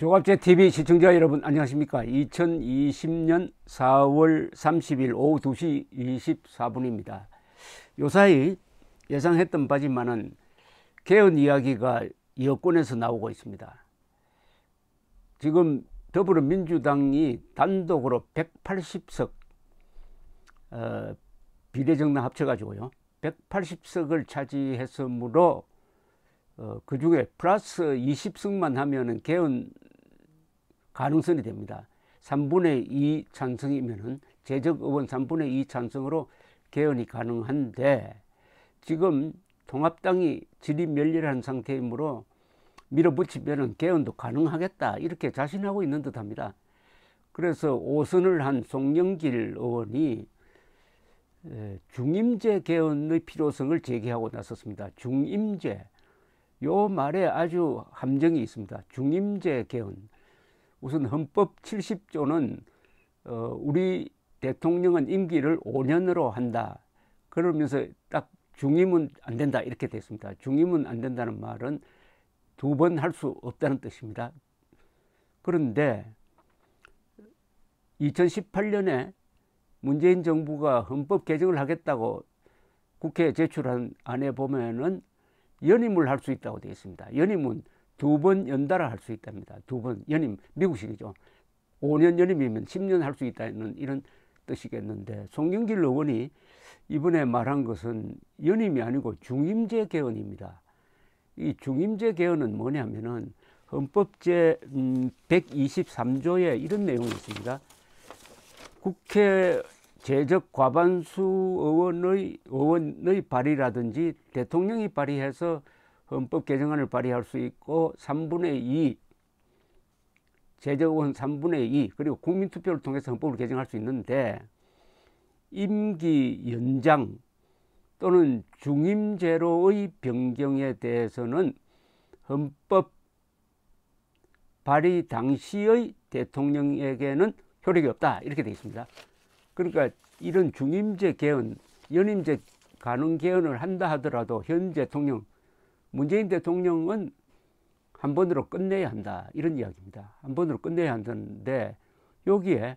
조갑제 TV 시청자 여러분 안녕하십니까 2020년 4월 30일 오후 2시 24분입니다 요사이 예상했던 바지만은 개헌 이야기가 여권에서 나오고 있습니다 지금 더불어민주당이 단독으로 180석 어, 비례정당 합쳐가지고요 180석을 차지했으므로 어, 그 중에 플러스 2 0석만 하면은 개헌 가능성이 됩니다. 3분의 2 찬성이면은 재적 의원 3분의 2 찬성으로 개헌이 가능한데 지금 통합당이 질이 멸렬한 상태이므로 밀어붙이면은 개헌도 가능하겠다 이렇게 자신하고 있는 듯합니다. 그래서 오선을 한 송영길 의원이 중임제 개헌의 필요성을 제기하고 나섰습니다. 중임제 요 말에 아주 함정이 있습니다. 중임제 개헌 우선 헌법 70조는 어, 우리 대통령은 임기를 5년으로 한다. 그러면서 딱 중임은 안 된다 이렇게 됐습니다 중임은 안 된다는 말은 두 번 할 수 없다는 뜻입니다. 그런데 2018년에 문재인 정부가 헌법 개정을 하겠다고 국회에 제출한 안에 보면은 연임을 할 수 있다고 되어 있습니다. 연임은 두번 연달아 할 수 있답니다. 두 번 연임 미국식이죠. 5년 연임이면 10년 할 수 있다는 이런 뜻이겠는데 송경길 의원이 이번에 말한 것은 연임이 아니고 중임제 개헌입니다. 이 중임제 개헌은 뭐냐면은 헌법제 123조에 음, 이런 내용이 있습니다. 국회 제적 과반수 의원의 의원의 발의라든지 대통령이 발의해서 헌법 개정안을 발의할 수 있고 3분의 2제정원 3분의 2 그리고 국민투표를 통해서 헌법을 개정할 수 있는데 임기 연장 또는 중임제로의 변경에 대해서는 헌법 발의 당시의 대통령에게는 효력이 없다 이렇게 되어 있습니다. 그러니까 이런 중임제 개헌, 연임제 가능 개헌을 한다 하더라도 현 대통령 문재인 대통령은 한 번으로 끝내야 한다 이런 이야기입니다. 한 번으로 끝내야 한다는데 여기에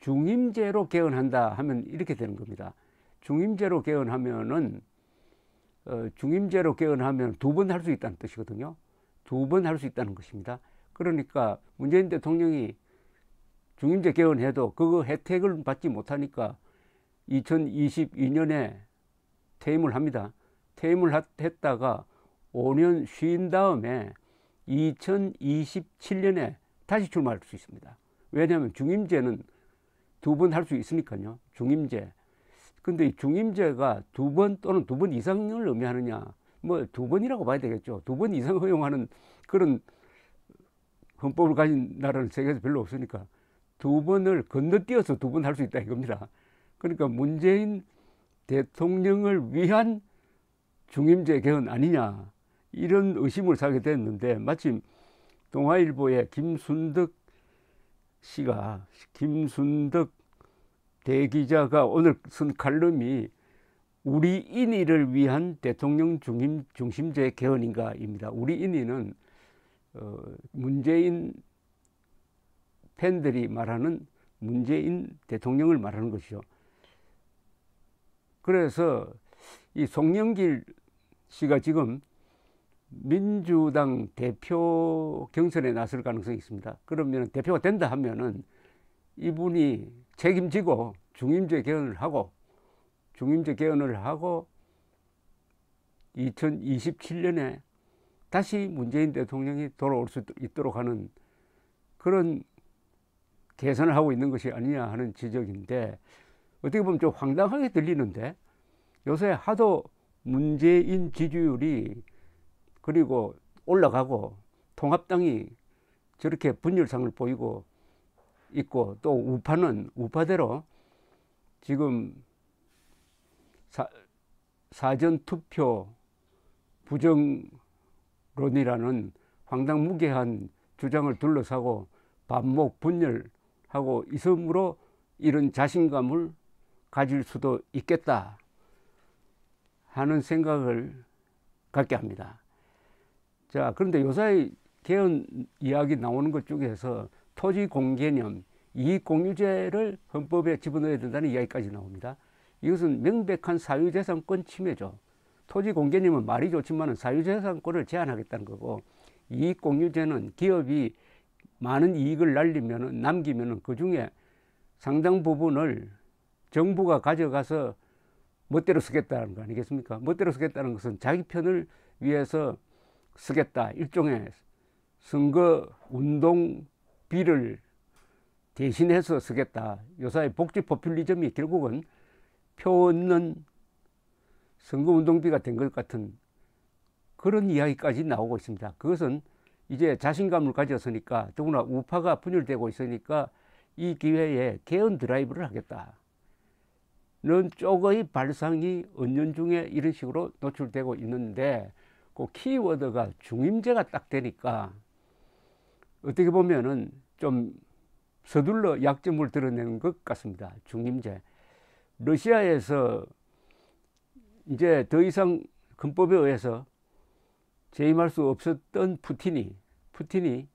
중임제로 개헌한다 하면 이렇게 되는 겁니다. 중임제로 개헌하면은 어, 중임제로 개헌하면 두 번 할 수 있다는 뜻이거든요. 두 번 할 수 있다는 것입니다. 그러니까 문재인 대통령이 중임제 개헌해도 그거 혜택을 받지 못하니까 2022년에 퇴임을 합니다. 퇴임을 했다가 5년 쉰 다음에 2027년에 다시 출마할 수 있습니다. 왜냐하면 중임제는 두 번 할 수 있으니까요. 중임제. 근데 이 중임제가 두 번 또는 두 번 이상을 의미하느냐. 뭐 두 번이라고 봐야 되겠죠. 두 번 이상 허용하는 그런 헌법을 가진 나라는 세계에서 별로 없으니까 두 번을 건너뛰어서 두 번 할 수 있다 이겁니다. 그러니까 문재인 대통령을 위한 중임제 개헌 아니냐. 이런 의심을 사게 됐는데 마침 동아일보의 김순덕 씨가 김순덕 대기자가 오늘 쓴 칼럼이 우리 인위를 위한 대통령 중임, 중심제 개헌인가입니다. 우리 인위는 어, 문재인 팬들이 말하는 문재인 대통령을 말하는 것이죠. 그래서 이 송영길 씨가 지금 민주당 대표 경선에 나설 가능성이 있습니다. 그러면 대표가 된다 하면은 이분이 책임지고 중임제 개헌을 하고 중임제 개헌을 하고 2027년에 다시 문재인 대통령이 돌아올 수 있도록 하는 그런 개선을 하고 있는 것이 아니냐 하는 지적인데 어떻게 보면 좀 황당하게 들리는데 요새 하도 문재인 지지율이 그리고 올라가고 통합당이 저렇게 분열상을 보이고 있고 또 우파는 우파대로 지금 사, 사전투표 부정론이라는 황당무계한 주장을 둘러싸고 반목 분열하고 이섬으로 이런 자신감을 가질 수도 있겠다 하는 생각을 갖게 합니다. 자, 그런데 요사이 개헌 이야기 나오는 것 중에서 토지 공개념, 이익 공유제를 헌법에 집어넣어야 된다는 이야기까지 나옵니다. 이것은 명백한 사유재산권 침해죠. 토지 공개념은 말이 좋지만 사유재산권을 제한하겠다는 거고 이익 공유제는 기업이 많은 이익을 날리면 남기면 그 중에 상당 부분을 정부가 가져가서 멋대로 쓰겠다는 거 아니겠습니까? 멋대로 쓰겠다는 것은 자기 편을 위해서 쓰겠다. 일종의 선거 운동비를 대신해서 쓰겠다. 요사이 복지 포퓰리즘이 결국은 표 없는 선거 운동비가 된 것 같은 그런 이야기까지 나오고 있습니다. 그것은 이제 자신감을 가졌으니까 더구나 우파가 분열되고 있으니까 이 기회에 개헌 드라이브를 하겠다. 는 쪽의 발상이 은연 중에 이런 식으로 노출되고 있는데 그 키워드가 중임제가 딱 되니까 어떻게 보면은 좀 서둘러 약점을 드러내는 것 같습니다. 중임제. 러시아에서 이제 더 이상 헌법에 의해서 재임할 수 없었던 푸틴이 푸틴이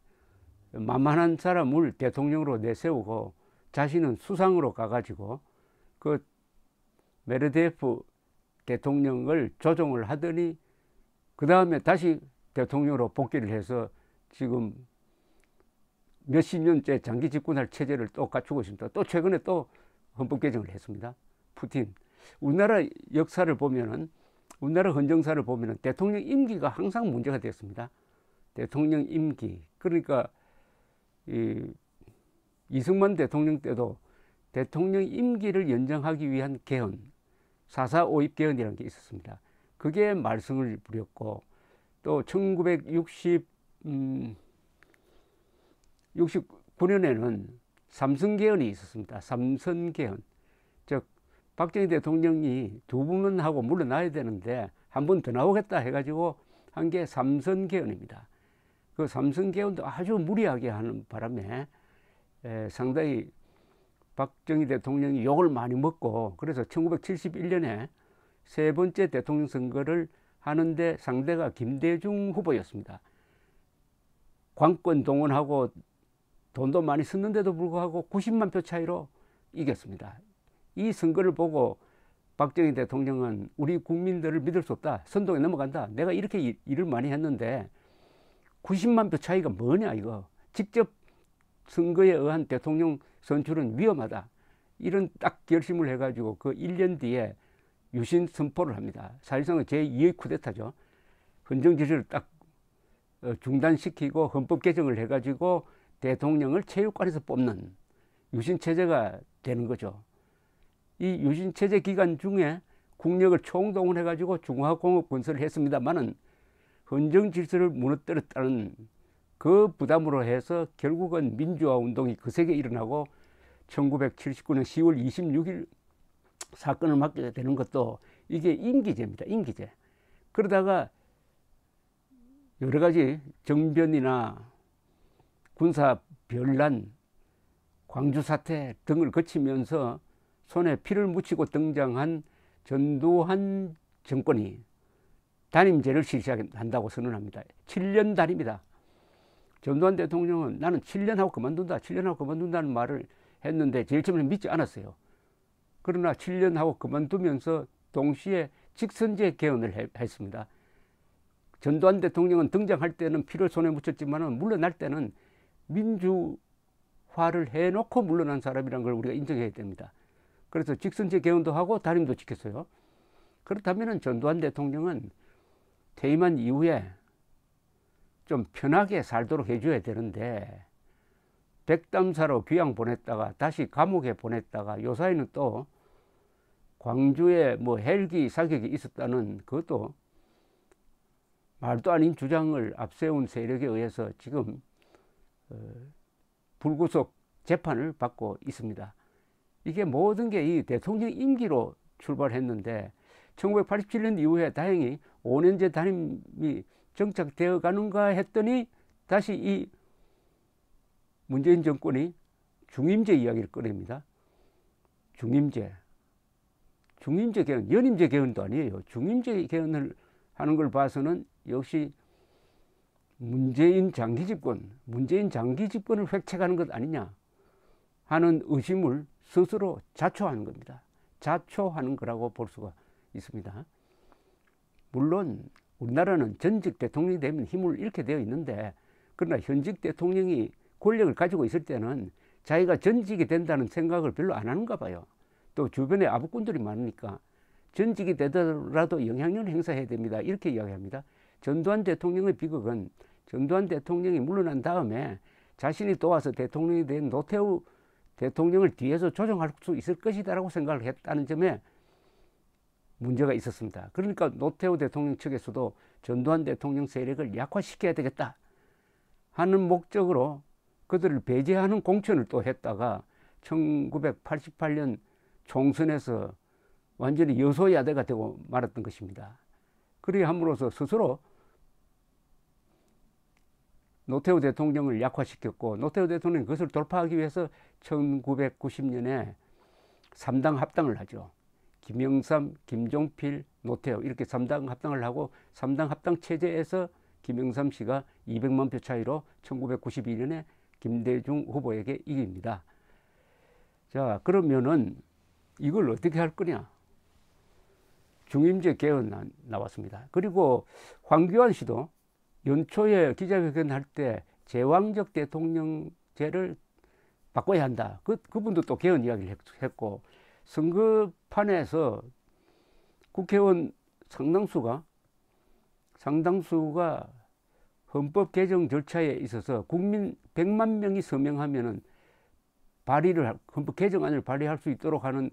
만만한 사람을 대통령으로 내세우고 자신은 수상으로 가가지고 그 메르데프 대통령을 조종을 하더니 그 다음에 다시 대통령으로 복귀를 해서 지금 몇십 년째 장기 집권할 체제를 또 갖추고 있습니다. 또 최근에 또 헌법 개정을 했습니다. 푸틴. 우리나라 역사를 보면은 우리나라 헌정사를 보면은 대통령 임기가 항상 문제가 됐습니다. 대통령 임기. 그러니까 이 이승만 대통령 때도 대통령 임기를 연장하기 위한 개헌, 4.4 오입 개헌이라는 게 있었습니다. 그게 말씀을 부렸고 또 1960, 음, 69년에는 삼성개헌이 있었습니다. 삼선개헌. 즉 박정희 대통령이 두 분하고 물러나야 되는데 한 번 더 나오겠다 해가지고 한 게 삼선개헌입니다. 그 삼성개헌도 아주 무리하게 하는 바람에 에, 상당히 박정희 대통령이 욕을 많이 먹고 그래서 1971년에 세 번째 대통령 선거를 하는데 상대가 김대중 후보였습니다. 관권 동원하고 돈도 많이 썼는데도 불구하고 90만 표 차이로 이겼습니다. 이 선거를 보고 박정희 대통령은 우리 국민들을 믿을 수 없다. 선동에 넘어간다. 내가 이렇게 일을 많이 했는데 90만 표 차이가 뭐냐 이거. 직접 선거에 의한 대통령 선출은 위험하다. 이런 딱 결심을 해가지고 그 1년 뒤에 유신 선포를 합니다. 사실상 제2의 쿠데타죠. 헌정 질서를 딱 어, 중단시키고 헌법 개정을 해가지고 대통령을 체육관에서 뽑는 유신 체제가 되는 거죠. 이 유신 체제 기간 중에 국력을 총동원해가지고 중화공업 건설을 했습니다만은 헌정 질서를 무너뜨렸다는 그 부담으로 해서 결국은 민주화 운동이 그세게 일어나고 1979년 10월 26일 사건을 맡게 되는 것도 이게 임기제입니다. 임기제. 그러다가 여러 가지 정변이나 군사 별난, 광주 사태 등을 거치면서 손에 피를 묻히고 등장한 전두환 정권이 단임제를 실시한다고 선언합니다. 7년 단입니다. 전두환 대통령은 나는 7년하고 그만둔다, 7년하고 그만둔다는 말을 했는데 제일 처음에 믿지 않았어요. 그러나 7년하고 그만두면서 동시에 직선제 개헌을 해, 했습니다. 전두환 대통령은 등장할 때는 피를 손에 묻혔지만 물러날 때는 민주화를 해놓고 물러난 사람이란 걸 우리가 인정해야 됩니다. 그래서 직선제 개헌도 하고 다림도 지켰어요. 그렇다면 전두환 대통령은 퇴임한 이후에 좀 편하게 살도록 해줘야 되는데 백담사로 귀양 보냈다가 다시 감옥에 보냈다가 요사이는 또 광주에 뭐 헬기 사격이 있었다는 그것도 말도 아닌 주장을 앞세운 세력에 의해서 지금 어, 불구속 재판을 받고 있습니다. 이게 모든 게 이 대통령 임기로 출발했는데 1987년 이후에 다행히 5년제 단임이 정착되어 가는가 했더니 다시 이 문재인 정권이 중임제 이야기를 꺼냅니다. 중임제. 중임제 개헌, 연임제 개헌도 아니에요. 중임제 개헌을 하는 걸 봐서는 역시 문재인 장기 집권, 문재인 장기 집권을 획책하는 것 아니냐 하는 의심을 스스로 자초하는 겁니다. 자초하는 거라고 볼 수가 있습니다. 물론 우리나라는 전직 대통령이 되면 힘을 잃게 되어 있는데 그러나 현직 대통령이 권력을 가지고 있을 때는 자기가 전직이 된다는 생각을 별로 안 하는가 봐요. 또 주변에 아부꾼들이 많으니까 전직이 되더라도 영향력을 행사해야 됩니다. 이렇게 이야기합니다. 전두환 대통령의 비극은 전두환 대통령이 물러난 다음에 자신이 도와서 대통령이 된 노태우 대통령을 뒤에서 조정할 수 있을 것이다라고 생각을 했다는 점에 문제가 있었습니다. 그러니까 노태우 대통령 측에서도 전두환 대통령 세력을 약화시켜야 되겠다 하는 목적으로 그들을 배제하는 공천을 또 했다가 1988년 총선에서 완전히 여소야대가 되고 말았던 것입니다. 그리함으로써 스스로 노태우 대통령을 약화시켰고 노태우 대통령이 그것을 돌파하기 위해서 1990년에 3당 합당을 하죠. 김영삼, 김종필, 노태우 이렇게 3당 합당을 하고 3당 합당 체제에서 김영삼 씨가 200만 표 차이로 1992년에 김대중 후보에게 이깁니다. 자, 그러면은 이걸 어떻게 할 거냐. 중임제 개헌 나, 왔습니다 그리고 황교안 씨도 연초에 기자회견 할 때 제왕적 대통령제를 바꿔야 한다. 그, 그분도 또 개헌 이야기를 했고, 선거판에서 국회의원 상당수가, 상당수가 헌법 개정 절차에 있어서 국민 100만 명이 서명하면은 발의를, 헌법 개정안을 발의할 수 있도록 하는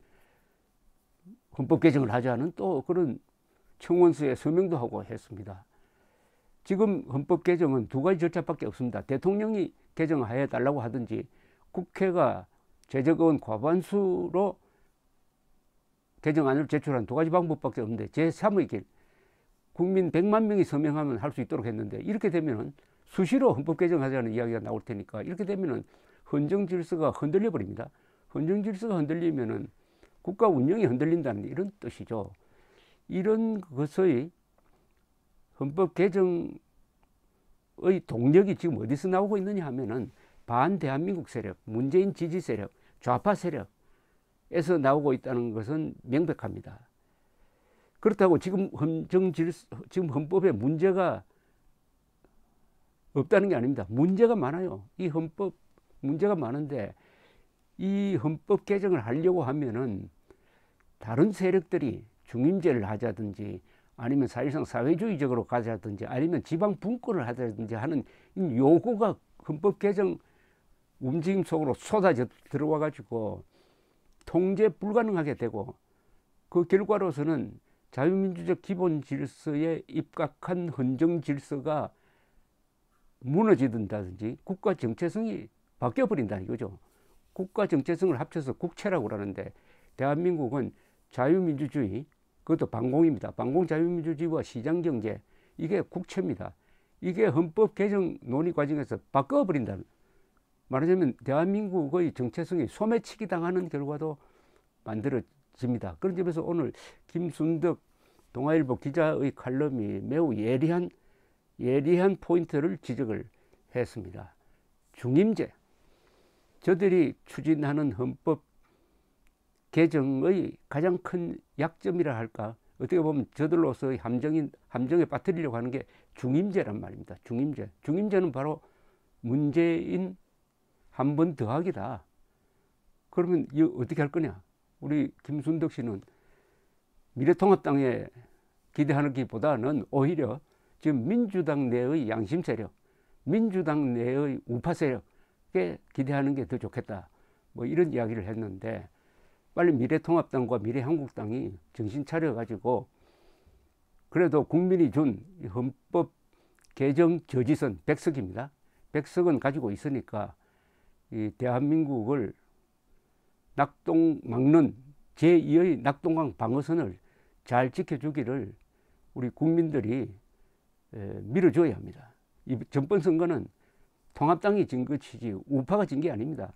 헌법 개정을 하자는 또 그런 청원서에 서명도 하고 했습니다. 지금 헌법 개정은 두 가지 절차밖에 없습니다. 대통령이 개정하여 달라고 하든지 국회가 제적의 과반수로 개정안을 제출한 두 가지 방법밖에 없는데 제3의 길 국민 100만 명이 서명하면 할 수 있도록 했는데 이렇게 되면은 수시로 헌법 개정하자는 이야기가 나올 테니까 이렇게 되면은 헌정 질서가 흔들려 버립니다. 헌정 질서가 흔들리면은 국가 운영이 흔들린다는 이런 뜻이죠. 이런 것의 헌법 개정의 동력이 지금 어디서 나오고 있느냐 하면은 반대한민국 세력, 문재인 지지 세력, 좌파 세력에서 나오고 있다는 것은 명백합니다. 그렇다고 지금 헌정 질 지금 헌법에 문제가 없다는 게 아닙니다. 문제가 많아요. 이 헌법 문제가 많은데 이 헌법 개정을 하려고 하면은 다른 세력들이 중임제를 하자든지 아니면 사실상 사회주의적으로 가자든지 아니면 지방 분권을 하자든지 하는 요구가 헌법 개정 움직임 속으로 쏟아져 들어와 가지고 통제 불가능하게 되고 그 결과로서는 자유민주적 기본 질서에 입각한 헌정 질서가 무너지든다든지 국가 정체성이 바뀌어 버린다 이거죠. 국가 정체성을 합쳐서 국채라고 그러는데 대한민국은 자유민주주의 그것도 반공입니다. 반공 자유민주주의와 시장경제 이게 국채입니다. 이게 헌법 개정 논의 과정에서 바꿔버린다 말하자면 대한민국의 정체성이 소매치기 당하는 결과도 만들어집니다. 그런 점에서 오늘 김순덕 동아일보 기자의 칼럼이 매우 예리한 예리한 포인트를 지적을 했습니다. 중임제 저들이 추진하는 헌법 개정의 가장 큰 약점이라 할까 어떻게 보면 저들로서 함정인 함정에 빠뜨리려고 하는 게 중임제란 말입니다. 중임제. 중임제는 바로 문재인 한 번 더하기다. 그러면 이거 어떻게 할 거냐? 우리 김순덕 씨는 미래통합당에 기대하는 기보다는 오히려 지금 민주당 내의 양심 세력, 민주당 내의 우파 세력에 기대하는 게 더 좋겠다. 뭐 이런 이야기를 했는데 빨리 미래통합당과 미래한국당이 정신 차려가지고 그래도 국민이 준 헌법 개정 저지선 백석입니다백석은 가지고 있으니까 이 대한민국을 낙동 막는 제2의 낙동강 방어선을 잘 지켜주기를 우리 국민들이 밀어줘야 합니다. 이 전번 선거는 통합당이 진 것이지 우파가 진 게 아닙니다.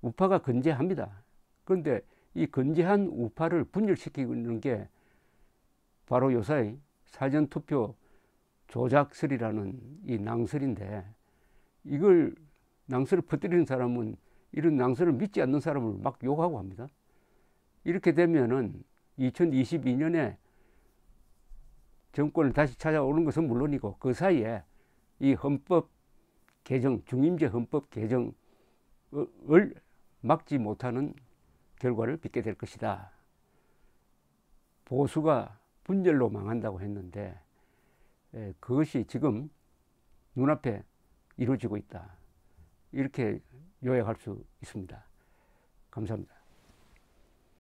우파가 건재합니다. 그런데 이 건재한 우파를 분열시키는 게 바로 요사이 사전투표 조작설이라는 이 낭설인데 이걸 낭설을 퍼뜨리는 사람은 이런 낭설을 믿지 않는 사람을 막 욕하고 합니다. 이렇게 되면은 2022년에 정권을 다시 찾아오는 것은 물론이고 그 사이에 이 헌법 개정, 중임제 헌법 개정을 막지 못하는 결과를 빚게 될 것이다. 보수가 분열로 망한다고 했는데 그것이 지금 눈앞에 이루어지고 있다. 이렇게 요약할 수 있습니다. 감사합니다.